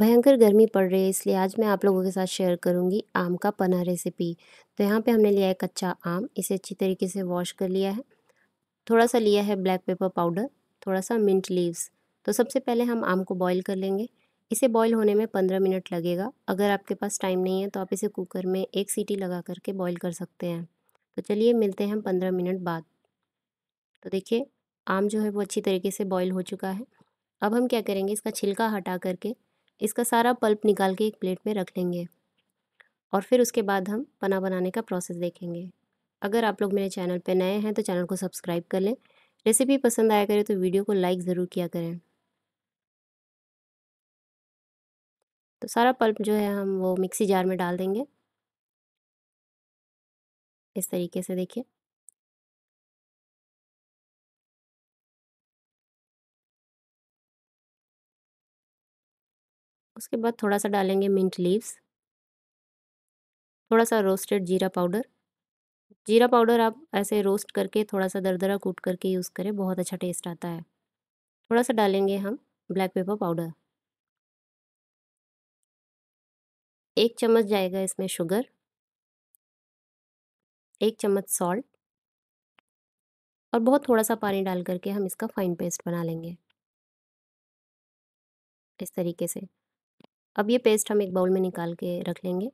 भयंकर गर्मी पड़ रही है इसलिए आज मैं आप लोगों के साथ शेयर करूंगी आम का पना रेसिपी तो यहाँ पे हमने लिया है कच्चा आम इसे अच्छी तरीके से वॉश कर लिया है थोड़ा सा लिया है ब्लैक पेपर पाउडर थोड़ा सा मिंट लीव्स तो सबसे पहले हम आम को बॉईल कर लेंगे इसे बॉईल होने में पंद्रह मिनट लगेगा अगर आपके पास टाइम नहीं है तो आप इसे कुकर में एक सीटी लगा करके बॉयल कर सकते हैं तो चलिए मिलते हैं हम पंद्रह मिनट बाद तो देखिए आम जो है वो अच्छी तरीके से बॉयल हो चुका है अब हम क्या करेंगे इसका छिलका हटा करके इसका सारा पल्प निकाल के एक प्लेट में रख लेंगे और फिर उसके बाद हम पना बनाने का प्रोसेस देखेंगे अगर आप लोग मेरे चैनल पर नए हैं तो चैनल को सब्सक्राइब कर लें रेसिपी पसंद आया करें तो वीडियो को लाइक ज़रूर किया करें तो सारा पल्प जो है हम वो मिक्सी जार में डाल देंगे इस तरीके से देखिए उसके बाद थोड़ा सा डालेंगे मिंट लीव्स थोड़ा सा रोस्टेड जीरा पाउडर जीरा पाउडर आप ऐसे रोस्ट करके थोड़ा सा दरदरा कूट करके यूज़ करें बहुत अच्छा टेस्ट आता है थोड़ा सा डालेंगे हम ब्लैक पेपर पाउडर एक चम्मच जाएगा इसमें शुगर एक चम्मच सॉल्ट और बहुत थोड़ा सा पानी डाल करके हम इसका फाइन पेस्ट बना लेंगे इस तरीके से अब ये पेस्ट हम एक बाउल में निकाल के रख लेंगे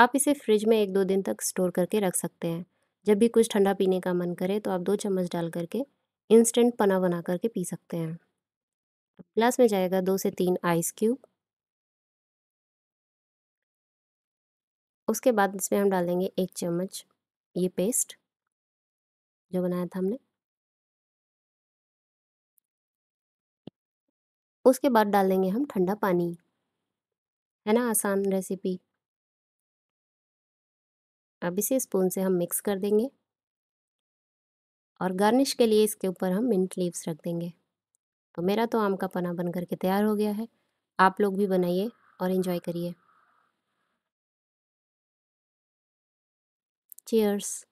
आप इसे फ्रिज में एक दो दिन तक स्टोर करके रख सकते हैं जब भी कुछ ठंडा पीने का मन करे तो आप दो चम्मच डाल करके इंस्टेंट पना बना करके पी सकते हैं ग्लास में जाएगा दो से तीन आइस क्यूब उसके बाद इसमें हम डाल देंगे एक चम्मच ये पेस्ट जो बनाया था हमने उसके बाद डाल देंगे हम ठंडा पानी है ना आसान रेसिपी अब इसे स्पून से हम मिक्स कर देंगे और गार्निश के लिए इसके ऊपर हम मिंट लीव्स रख देंगे तो मेरा तो आम का पना बन करके तैयार हो गया है आप लोग भी बनाइए और इन्जॉय करिए चीयर्स